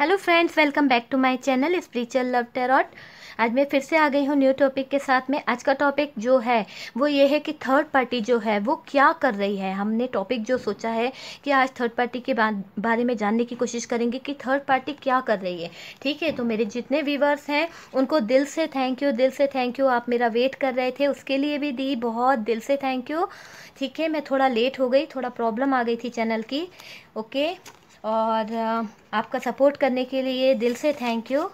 hello friends welcome back to my channel spiritual love tarot आज मैं फिर से आ गई हूँ न्यू टॉपिक के साथ में आज का टॉपिक जो है वो ये है कि थर्ड पार्टी जो है वो क्या कर रही है हमने टॉपिक जो सोचा है कि आज थर्ड पार्टी के बारे में जानने की कोशिश करेंगे कि थर्ड पार्टी क्या कर रही है ठीक है तो मेरे जितने व्यूवर्स हैं उनको दिल से थैंक यू दिल से थैंक यू आप मेरा वेट कर रहे थे उसके लिए भी दी बहुत दिल से थैंक यू ठीक है मैं थोड़ा लेट हो गई थोड़ा प्रॉब्लम आ गई थी चैनल की ओके और आपका सपोर्ट करने के लिए दिल से थैंक यू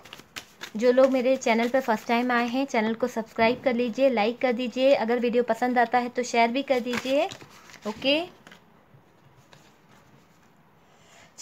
जो लोग मेरे चैनल पर फर्स्ट टाइम आए हैं चैनल को सब्सक्राइब कर लीजिए लाइक कर दीजिए अगर वीडियो पसंद आता है तो शेयर भी कर दीजिए ओके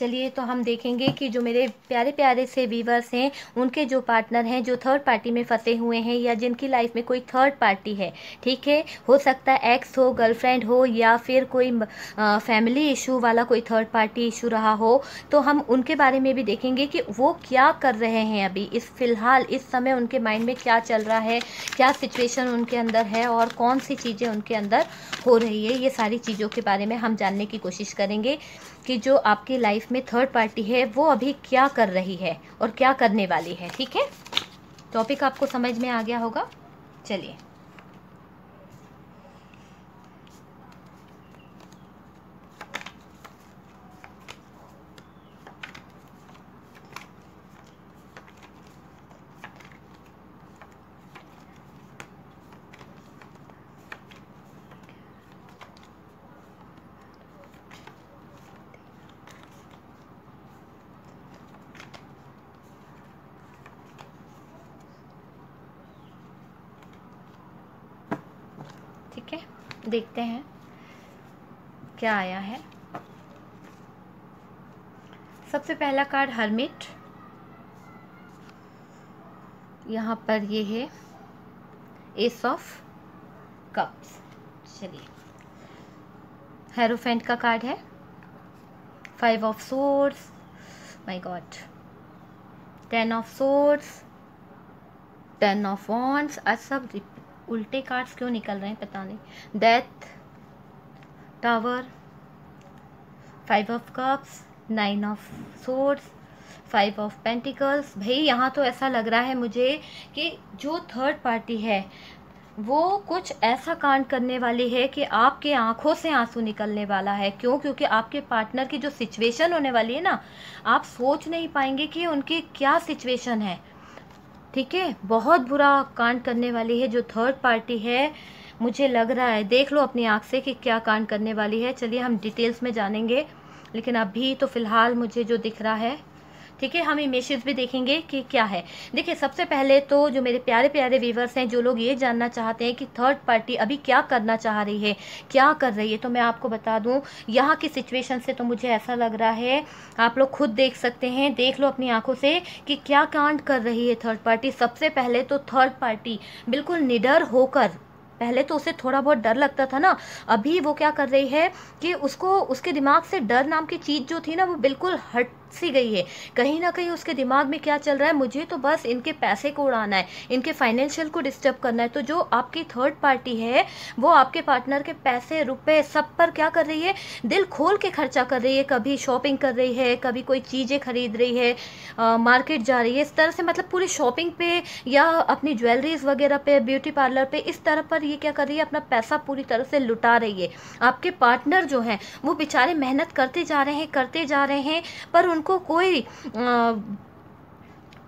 चलिए तो हम देखेंगे कि जो मेरे प्यारे प्यारे से व्यूवर्स हैं उनके जो पार्टनर हैं जो थर्ड पार्टी में फंसे हुए हैं या जिनकी लाइफ में कोई थर्ड पार्टी है ठीक है हो सकता है एक्स हो गर्लफ्रेंड हो या फिर कोई फैमिली इशू वाला कोई थर्ड पार्टी इशू रहा हो तो हम उनके बारे में भी देखेंगे कि वो क्या कर रहे हैं अभी इस फ़िलहाल इस समय उनके माइंड में क्या चल रहा है क्या सिचुएशन उनके अंदर है और कौन सी चीज़ें उनके अंदर हो रही है ये सारी चीज़ों के बारे में हम जानने की कोशिश करेंगे कि जो आपकी लाइफ में थर्ड पार्टी है वो अभी क्या कर रही है और क्या करने वाली है ठीक है टॉपिक आपको समझ में आ गया होगा चलिए देखते हैं क्या आया है सबसे पहला कार्ड हरमिट यहाँ पर ये है एस ऑफ कप्स चलिए हेरोफेंट का कार्ड है five of swords my God ten of swords ten of wands आज सब उल्टे कार्ड्स क्यों निकल रहे हैं पता नहीं death tower five of cups nine of swords five of pentacles भाई यहाँ तो ऐसा लग रहा है मुझे कि जो थर्ड पार्टी है वो कुछ ऐसा कांड करने वाली है कि आपके आंखों से आंसू निकलने वाला है क्यों क्योंकि आपके पार्टनर की जो सिचुएशन होने वाली है ना आप सोच नहीं पाएंगे कि उनकी क्या सिचुएशन है ठीक है बहुत बुरा कांड करने वाली है जो थर्ड पार्टी है मुझे लग रहा है देख लो अपनी आँख से कि क्या कांड करने वाली है चलिए हम डिटेल्स में जानेंगे लेकिन अभी तो फ़िलहाल मुझे जो दिख रहा है ठीक है हम इमेजेस भी देखेंगे कि क्या है देखिए सबसे पहले तो जो मेरे प्यारे प्यारे व्यूवर्स हैं जो लोग ये जानना चाहते हैं कि थर्ड पार्टी अभी क्या करना चाह रही है क्या कर रही है तो मैं आपको बता दूँ यहाँ की सिचुएशन से तो मुझे ऐसा लग रहा है आप लोग खुद देख सकते हैं देख लो अपनी आंखों से कि क्या कांड कर रही है थर्ड पार्टी सबसे पहले तो थर्ड पार्टी बिल्कुल निडर होकर पहले तो उसे थोड़ा बहुत डर लगता था ना अभी वो क्या कर रही है कि उसको उसके दिमाग से डर नाम की चीज़ जो थी ना वो बिल्कुल हट सी गई है कहीं ना कहीं उसके दिमाग में क्या चल रहा है मुझे तो बस इनके पैसे को उड़ाना है इनके फाइनेंशियल को डिस्टर्ब करना है तो जो आपकी थर्ड पार्टी है वो आपके पार्टनर के पैसे रुपए सब पर क्या कर रही है दिल खोल के खर्चा कर रही है कभी शॉपिंग कर रही है कभी कोई चीज़ें खरीद रही है आ, मार्केट जा रही है इस तरह से मतलब पूरी शॉपिंग पे या अपनी ज्वेलरीज वगैरह पे ब्यूटी पार्लर पे इस तरह पर ये क्या कर रही है अपना पैसा पूरी तरह से लुटा रही है आपके पार्टनर जो हैं वो बेचारे मेहनत करते जा रहे हैं करते जा रहे हैं पर उनको कोई आ,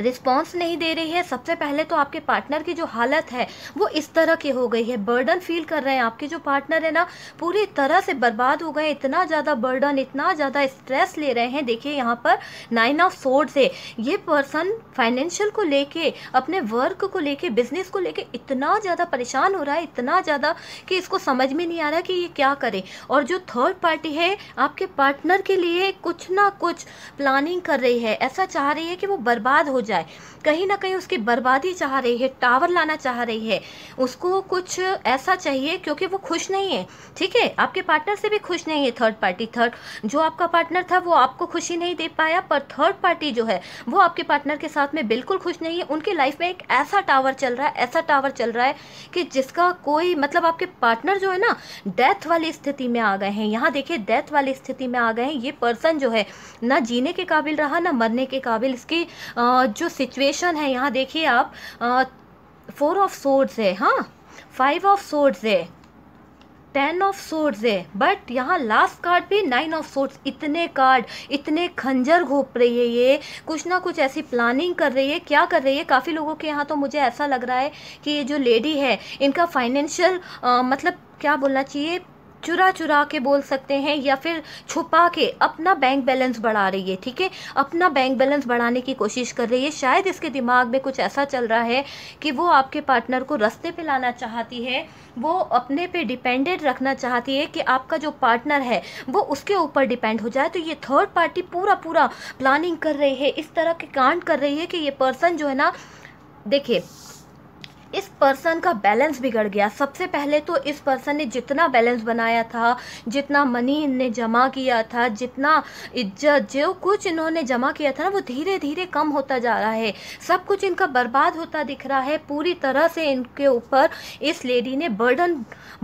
रिस्पॉन्स नहीं दे रही है सबसे पहले तो आपके पार्टनर की जो हालत है वो इस तरह की हो गई है बर्डन फील कर रहे हैं आपके जो पार्टनर है ना पूरी तरह से बर्बाद हो गए इतना ज़्यादा बर्डन इतना ज़्यादा स्ट्रेस ले रहे हैं देखिए यहाँ पर नाइन ऑफ सोर्ड से ये पर्सन फाइनेंशियल को लेके अपने वर्क को लेके बिजनेस को लेके इतना ज़्यादा परेशान हो रहा है इतना ज़्यादा कि इसको समझ में नहीं आ रहा कि ये क्या करे और जो थर्ड पार्टी है आपके पार्टनर के लिए कुछ ना कुछ प्लानिंग कर रही है ऐसा चाह रही है कि वो बर्बाद हो जाए कहीं ना कहीं उसकी बर्बादी चाह रही है टावर लाना चाह रही है उसको कुछ ऐसा चाहिए क्योंकि वो खुश नहीं है ठीक है आपके पार्टनर से भी खुश नहीं है थर्ड पार्टी थर्ड जो आपका पार्टनर था वो आपको खुशी नहीं दे पाया पर थर्ड पार्टी जो है वो आपके पार्टनर के साथ में बिल्कुल खुश नहीं है उनकी लाइफ में एक ऐसा टावर चल रहा है ऐसा टावर चल रहा है कि जिसका कोई मतलब आपके पार्टनर जो है ना डेथ वाली स्थिति में आ गए हैं यहाँ देखिए डेथ वाली स्थिति में आ गए हैं ये पर्सन जो है ना जीने के काबिल रहा ना मरने के काबिल इसकी जो सिचुएशन है यहाँ देखिए आप फोर ऑफ सोर्ड्स है हाँ फाइव ऑफ सोर्ड्स है टेन ऑफ सोर्ड्स है बट यहाँ लास्ट कार्ड भी नाइन ऑफ सोर्ड्स इतने कार्ड इतने खंजर घोप रही है ये कुछ ना कुछ ऐसी प्लानिंग कर रही है क्या कर रही है काफ़ी लोगों के यहाँ तो मुझे ऐसा लग रहा है कि ये जो लेडी है इनका फाइनेंशियल मतलब क्या बोलना चाहिए चुरा चुरा के बोल सकते हैं या फिर छुपा के अपना बैंक बैलेंस बढ़ा रही है ठीक है अपना बैंक बैलेंस बढ़ाने की कोशिश कर रही है शायद इसके दिमाग में कुछ ऐसा चल रहा है कि वो आपके पार्टनर को रस्ते पे लाना चाहती है वो अपने पे डिपेंडेंट रखना चाहती है कि आपका जो पार्टनर है वो उसके ऊपर डिपेंड हो जाए तो ये थर्ड पार्टी पूरा पूरा प्लानिंग कर रही है इस तरह के कांड कर रही है कि ये पर्सन जो है ना देखिए इस पर्सन का बैलेंस बिगड़ गया सबसे पहले तो इस पर्सन ने जितना बैलेंस बनाया था जितना मनी इनने जमा किया था जितना इज्जत जो कुछ इन्होंने जमा किया था ना वो धीरे धीरे कम होता जा रहा है सब कुछ इनका बर्बाद होता दिख रहा है पूरी तरह से इनके ऊपर इस लेडी ने बर्डन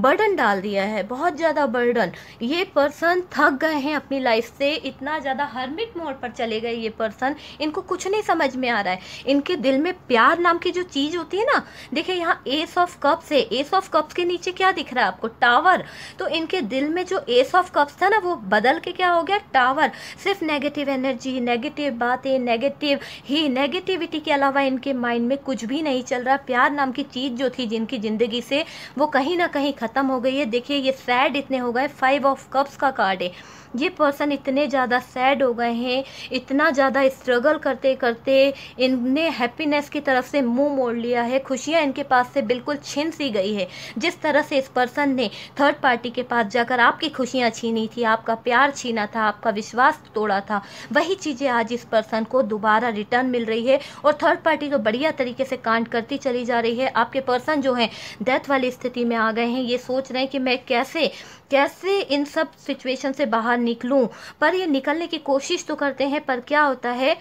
बर्डन डाल दिया है बहुत ज़्यादा बर्डन ये पर्सन थक गए हैं अपनी लाइफ से इतना ज़्यादा हर्मिट मोड पर चले गए ये पर्सन इनको कुछ नहीं समझ में आ रहा है इनके दिल में प्यार नाम की जो चीज़ होती है ना देखिए यहाँ एस ऑफ कप्स है एस ऑफ कप्स के नीचे क्या दिख रहा है आपको टावर तो इनके दिल में जो एस ऑफ कप्स था ना वो बदल के क्या हो गया टावर सिर्फ नेगेटिव एनर्जी नेगेटिव बातें नेगेटिव ही नेगेटिविटी के अलावा इनके माइंड में कुछ भी नहीं चल रहा प्यार नाम की चीज़ जो थी जिनकी ज़िंदगी से वो कहीं ना कहीं ख़त्म हो गई है देखिए ये सैड इतने हो गए फाइव ऑफ कप्स का कार्ड है ये पर्सन इतने ज़्यादा सैड हो गए हैं इतना ज़्यादा स्ट्रगल करते करते इनने हैप्पीनेस की तरफ से मुंह मोड़ लिया है खुशियाँ इनके पास से बिल्कुल छिन सी गई है जिस तरह से इस पर्सन ने थर्ड पार्टी के पास जाकर आपकी खुशियाँ छीनी थी आपका प्यार छीना था आपका विश्वास तोड़ा था वही चीज़ें आज इस पर्सन को दोबारा रिटर्न मिल रही है और थर्ड पार्टी तो बढ़िया तरीके से कांड करती चली जा रही है आपके पर्सन जो हैं डेथ वाली स्थिति में आ गए हैं ये सोच रहे हैं कि मैं कैसे कैसे इन सब सिचुएशन से बाहर निकलूं पर ये निकलने की कोशिश तो करते हैं पर क्या होता है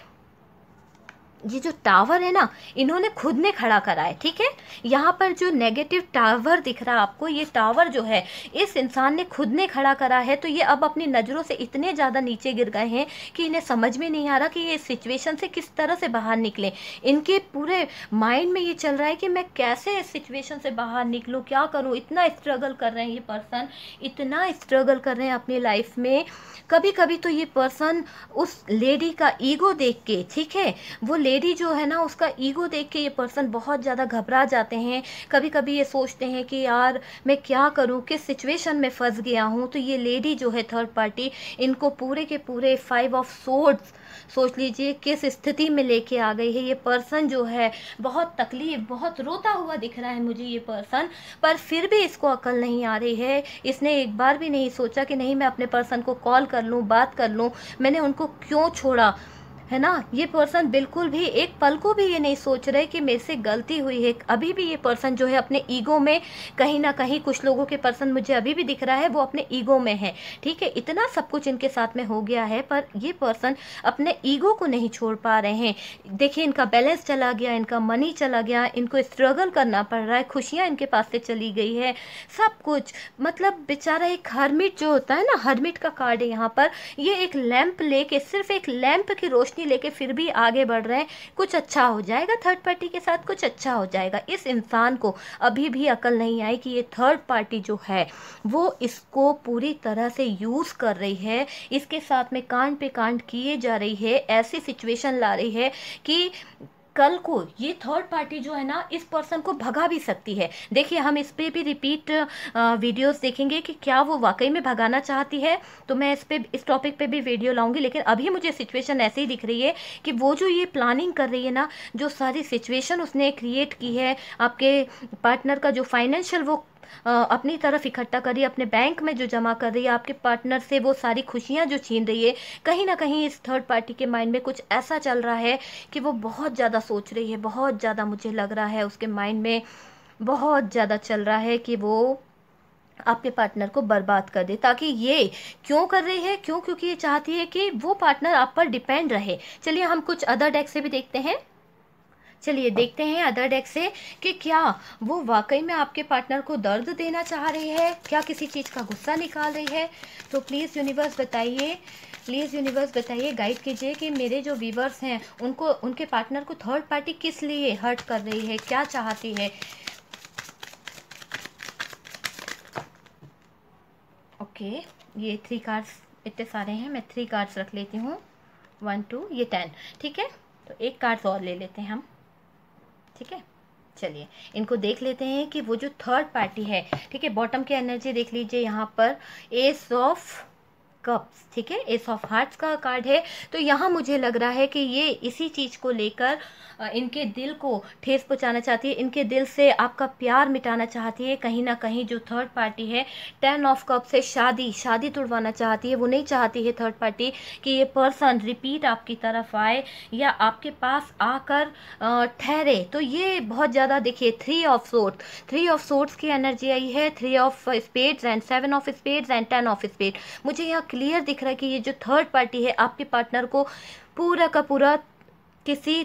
ये जो टावर है ना इन्होंने खुद ने खड़ा करा है ठीक है यहाँ पर जो नेगेटिव टावर दिख रहा है आपको ये टावर जो है इस इंसान ने खुद ने खड़ा करा है तो ये अब अपनी नज़रों से इतने ज़्यादा नीचे गिर गए हैं कि इन्हें समझ में नहीं आ रहा कि ये इस सिचुएशन से किस तरह से बाहर निकले इनके पूरे माइंड में ये चल रहा है कि मैं कैसे इस सिचुएशन से बाहर निकलूँ क्या करूँ इतना स्ट्रगल कर रहे हैं ये पर्सन इतना स्ट्रगल कर रहे हैं अपनी लाइफ में कभी कभी तो ये पर्सन उस लेडी का ईगो देख के ठीक है वो लेडी जो है ना उसका ईगो देख के ये पर्सन बहुत ज़्यादा घबरा जाते हैं कभी कभी ये सोचते हैं कि यार मैं क्या करूँ किस सिचुएशन में फंस गया हूँ तो ये लेडी जो है थर्ड पार्टी इनको पूरे के पूरे फाइव ऑफ सोर्ड्स सोच लीजिए किस स्थिति में लेके आ गई है ये पर्सन जो है बहुत तकलीफ बहुत रोता हुआ दिख रहा है मुझे ये पर्सन पर फिर भी इसको अकल नहीं आ रही है इसने एक बार भी नहीं सोचा कि नहीं मैं अपने पर्सन को कॉल कर लूँ बात कर लूँ मैंने उनको क्यों छोड़ा है ना ये पर्सन बिल्कुल भी एक पल को भी ये नहीं सोच रहे कि मेरे से गलती हुई है अभी भी ये पर्सन जो है अपने ईगो में कहीं ना कहीं कुछ लोगों के पर्सन मुझे अभी भी दिख रहा है वो अपने ईगो में है ठीक है इतना सब कुछ इनके साथ में हो गया है पर ये पर्सन अपने ईगो को नहीं छोड़ पा रहे हैं देखिए इनका बैलेंस चला गया इनका मनी चला गया इनको स्ट्रगल करना पड़ रहा है खुशियाँ इनके पास से चली गई है सब कुछ मतलब बेचारा एक हरमिट जो होता है ना हरमिट का कार्ड है यहाँ पर ये एक लैंप लेके सिर्फ एक लैंप की रोशनी की लेके फिर भी आगे बढ़ रहे हैं कुछ अच्छा हो जाएगा थर्ड पार्टी के साथ कुछ अच्छा हो जाएगा इस इंसान को अभी भी अकल नहीं आई कि ये थर्ड पार्टी जो है वो इसको पूरी तरह से यूज़ कर रही है इसके साथ में कांड पे कांड किए जा रही है ऐसी सिचुएशन ला रही है कि कल को ये थर्ड पार्टी जो है ना इस पर्सन को भगा भी सकती है देखिए हम इस पर भी रिपीट वीडियोस देखेंगे कि क्या वो वाकई में भगाना चाहती है तो मैं इस पर इस टॉपिक पे भी वीडियो लाऊंगी लेकिन अभी मुझे सिचुएशन ऐसे ही दिख रही है कि वो जो ये प्लानिंग कर रही है ना जो सारी सिचुएशन उसने क्रिएट की है आपके पार्टनर का जो फाइनेंशियल वो अपनी तरफ इकट्ठा कर रही है अपने बैंक में जो जमा कर रही है आपके पार्टनर से वो सारी खुशियाँ जो छीन रही है कहीं ना कहीं इस थर्ड पार्टी के माइंड में कुछ ऐसा चल रहा है कि वो बहुत ज़्यादा सोच रही है बहुत ज़्यादा मुझे लग रहा है उसके माइंड में बहुत ज़्यादा चल रहा है कि वो आपके पार्टनर को बर्बाद कर दे ताकि ये क्यों कर रही है क्यों क्योंकि ये चाहती है कि वो पार्टनर आप पर डिपेंड रहे चलिए हम कुछ अदर डेक से भी देखते हैं चलिए देखते हैं अदर डेक से कि क्या वो वाकई में आपके पार्टनर को दर्द देना चाह रही है क्या किसी चीज़ का गुस्सा निकाल रही है तो प्लीज़ यूनिवर्स बताइए प्लीज़ यूनिवर्स बताइए गाइड कीजिए कि मेरे जो व्यूवर्स हैं उनको उनके पार्टनर को थर्ड पार्टी किस लिए हर्ट कर रही है क्या चाहती है ओके okay, ये थ्री कार्ड्स इतने सारे हैं मैं थ्री कार्ड्स रख लेती हूँ वन टू ये टेन ठीक है तो एक कार्ड्स और ले लेते हैं हम ठीक है चलिए इनको देख लेते हैं कि वो जो थर्ड पार्टी है ठीक है बॉटम की एनर्जी देख लीजिए यहाँ पर एस ऑफ कप्स ठीक है एस ऑफ हार्ट्स का कार्ड है तो यहाँ मुझे लग रहा है कि ये इसी चीज़ को लेकर इनके दिल को ठेस पहुँचाना चाहती है इनके दिल से आपका प्यार मिटाना चाहती है कहीं ना कहीं जो थर्ड पार्टी है टेन ऑफ कप से शादी शादी तुड़वाना चाहती है वो नहीं चाहती है थर्ड पार्टी कि ये पर्सन रिपीट आपकी तरफ आए या आपके पास आकर ठहरे तो ये बहुत ज़्यादा देखिए three of swords three of swords की एनर्जी आई है three of spades and seven of spades and ten of spade मुझे यहाँ क्लियर दिख रहा है कि ये जो थर्ड पार्टी है आपके पार्टनर को पूरा का पूरा किसी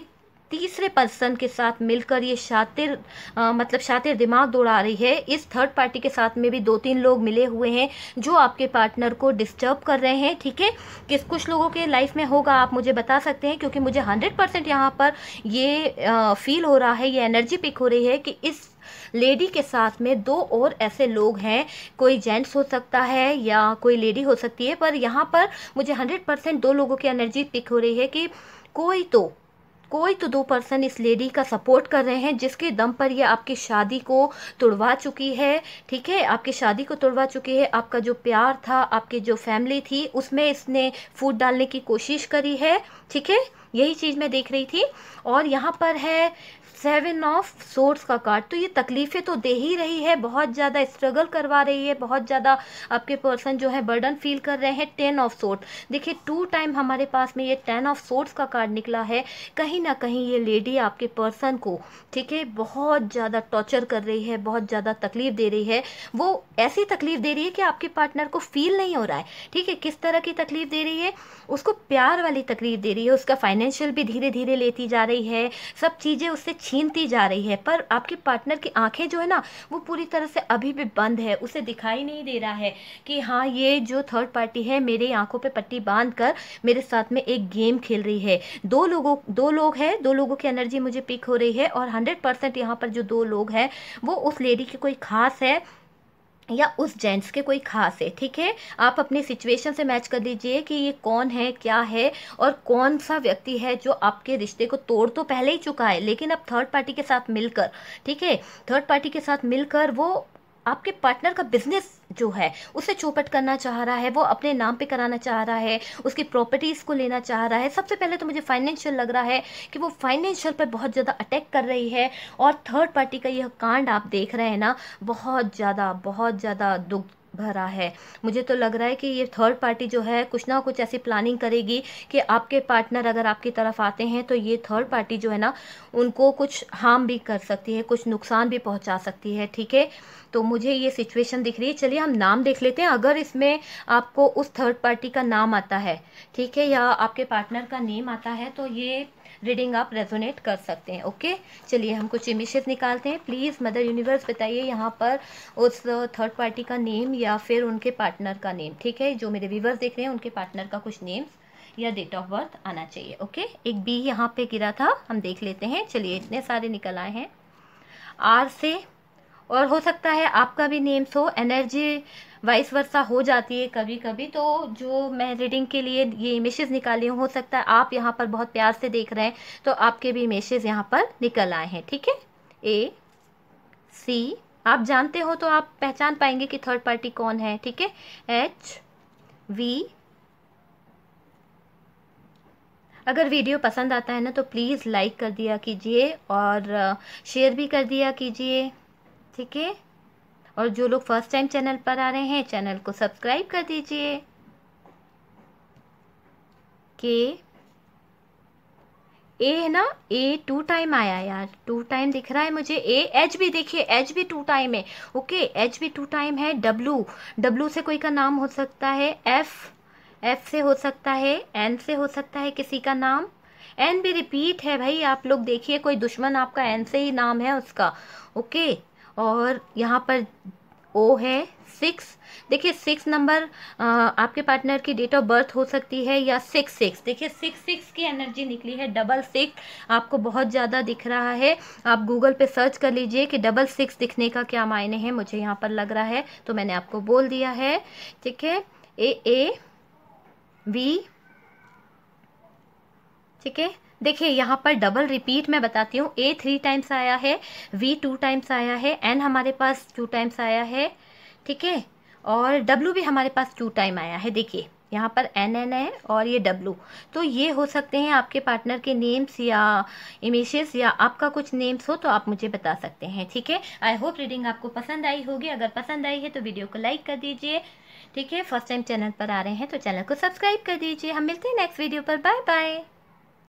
तीसरे पर्सन के साथ मिलकर ये शातिर आ, मतलब शातिर दिमाग दौड़ा रही है इस थर्ड पार्टी के साथ में भी दो तीन लोग मिले हुए हैं जो आपके पार्टनर को डिस्टर्ब कर रहे हैं ठीक है किस कुछ लोगों के लाइफ में होगा आप मुझे बता सकते हैं क्योंकि मुझे हंड्रेड परसेंट यहाँ पर ये आ, फील हो रहा है ये एनर्जी पिक हो रही है कि इस लेडी के साथ में दो और ऐसे लोग हैं कोई जेंट्स हो सकता है या कोई लेडी हो सकती है पर यहाँ पर मुझे हंड्रेड परसेंट दो लोगों की एनर्जी पिक हो रही है कि कोई तो कोई तो दो पर्सन इस लेडी का सपोर्ट कर रहे हैं जिसके दम पर ये आपकी शादी को तुड़वा चुकी है ठीक है आपकी शादी को तुड़वा चुकी है आपका जो प्यार था आपकी जो फैमिली थी उसमें इसने फूट डालने की कोशिश करी है ठीक है यही चीज़ मैं देख रही थी और यहाँ पर है सेवन ऑफ सोर्स का कार्ड तो ये तकलीफ़ें तो दे ही रही है बहुत ज़्यादा स्ट्रगल करवा रही है बहुत ज़्यादा आपके पर्सन जो है बर्डन फील कर रहे हैं टेन ऑफ सोर्स देखिए टू टाइम हमारे पास में ये टेन ऑफ सोर्स का कार्ड निकला है कहीं ना कहीं ये लेडी आपके पर्सन को ठीक है बहुत ज़्यादा टॉर्चर कर रही है बहुत ज़्यादा तकलीफ़ दे रही है वो ऐसी तकलीफ़ दे रही है कि आपके पार्टनर को फील नहीं हो रहा है ठीक है किस तरह की तकलीफ़ दे रही है उसको प्यार वाली तकलीफ़ दे रही है उसका फाइनेंशियल भी धीरे धीरे लेती जा रही है सब चीज़ें उससे छीन छीनती जा रही है पर आपके पार्टनर की आंखें जो है ना वो पूरी तरह से अभी भी बंद है उसे दिखाई नहीं दे रहा है कि हाँ ये जो थर्ड पार्टी है मेरी आंखों पर पट्टी बांध कर मेरे साथ में एक गेम खेल रही है दो लोगों दो लोग हैं दो लोगों की एनर्जी मुझे पिक हो रही है और हंड्रेड परसेंट यहाँ पर जो दो लोग हैं वो उस लेडी की कोई खास है या उस जेंट्स के कोई खास है ठीक है आप अपने सिचुएशन से मैच कर दीजिए कि ये कौन है क्या है और कौन सा व्यक्ति है जो आपके रिश्ते को तोड़ तो पहले ही चुका है लेकिन अब थर्ड पार्टी के साथ मिलकर ठीक है थर्ड पार्टी के साथ मिलकर वो आपके पार्टनर का बिजनेस जो है उसे चौपट करना चाह रहा है वो अपने नाम पे कराना चाह रहा है उसकी प्रॉपर्टीज़ को लेना चाह रहा है सबसे पहले तो मुझे फाइनेंशियल लग रहा है कि वो फाइनेंशियल पर बहुत ज़्यादा अटैक कर रही है और थर्ड पार्टी का यह कांड आप देख रहे हैं ना बहुत ज़्यादा बहुत ज़्यादा दुख भरा है मुझे तो लग रहा है कि ये थर्ड पार्टी जो है कुछ ना कुछ ऐसी प्लानिंग करेगी कि आपके पार्टनर अगर आपकी तरफ आते हैं तो ये थर्ड पार्टी जो है ना उनको कुछ हार्म भी कर सकती है कुछ नुकसान भी पहुंचा सकती है ठीक है तो मुझे ये सिचुएशन दिख रही है चलिए हम नाम देख लेते हैं अगर इसमें आपको उस थर्ड पार्टी का नाम आता है ठीक है या आपके पार्टनर का नेम आता है तो ये रीडिंग आप रेजोनेट कर सकते हैं ओके चलिए हम कुछ इमेजेस निकालते हैं प्लीज़ मदर यूनिवर्स बताइए यहाँ पर उस थर्ड uh, पार्टी का नेम या फिर उनके पार्टनर का नेम ठीक है जो मेरे व्यूवर्स देख रहे हैं उनके पार्टनर का कुछ नेम्स या डेट ऑफ बर्थ आना चाहिए ओके एक बी यहाँ पे गिरा था हम देख लेते हैं चलिए इतने सारे निकल आए हैं आर से और हो सकता है आपका भी नेम्स हो एनर्जी वाइस वर्षा हो जाती है कभी कभी तो जो मैं रीडिंग के लिए ये इमेजेस निकाली हूँ हो सकता है आप यहाँ पर बहुत प्यार से देख रहे हैं तो आपके भी इमेजेस यहाँ पर निकल आए हैं ठीक है ए सी आप जानते हो तो आप पहचान पाएंगे कि थर्ड पार्टी कौन है ठीक है एच वी अगर वीडियो पसंद आता है ना तो प्लीज़ लाइक कर दिया कीजिए और शेयर भी कर दिया कीजिए ठीक है और जो लोग फर्स्ट टाइम चैनल पर आ रहे हैं चैनल को सब्सक्राइब कर दीजिए के ए है ना ए टू टाइम आया यार टू टाइम दिख रहा है मुझे ए एच भी देखिए एच भी टू टाइम है ओके एच भी टू टाइम है डब्लू डब्लू से कोई का नाम हो सकता है एफ एफ से हो सकता है एन से हो सकता है किसी का नाम एन भी रिपीट है भाई आप लोग देखिए कोई दुश्मन आपका एन से ही नाम है उसका ओके और यहाँ पर ओ है सिक्स देखिए सिक्स नंबर आपके पार्टनर की डेट ऑफ बर्थ हो सकती है या सिक्स सिक्स देखिए सिक्स सिक्स की एनर्जी निकली है डबल सिक्स आपको बहुत ज़्यादा दिख रहा है आप गूगल पे सर्च कर लीजिए कि डबल सिक्स दिखने का क्या मायने हैं मुझे यहाँ पर लग रहा है तो मैंने आपको बोल दिया है ठीक है ए ए वी ठीक है देखिए यहाँ पर डबल रिपीट मैं बताती हूँ ए थ्री टाइम्स आया है वी टू टाइम्स आया है एन हमारे पास टू टाइम्स आया है ठीक है और डब्लू भी हमारे पास टू टाइम आया है देखिए यहाँ पर एन एन है और ये डब्लू तो ये हो सकते हैं आपके पार्टनर के नेम्स या इमेजेस या आपका कुछ नेम्स हो तो आप मुझे बता सकते हैं ठीक है आई होप रीडिंग आपको पसंद आई होगी अगर पसंद आई है तो वीडियो को लाइक कर दीजिए ठीक है फर्स्ट टाइम चैनल पर आ रहे हैं तो चैनल को सब्सक्राइब कर दीजिए हम मिलते हैं नेक्स्ट वीडियो पर बाय बाय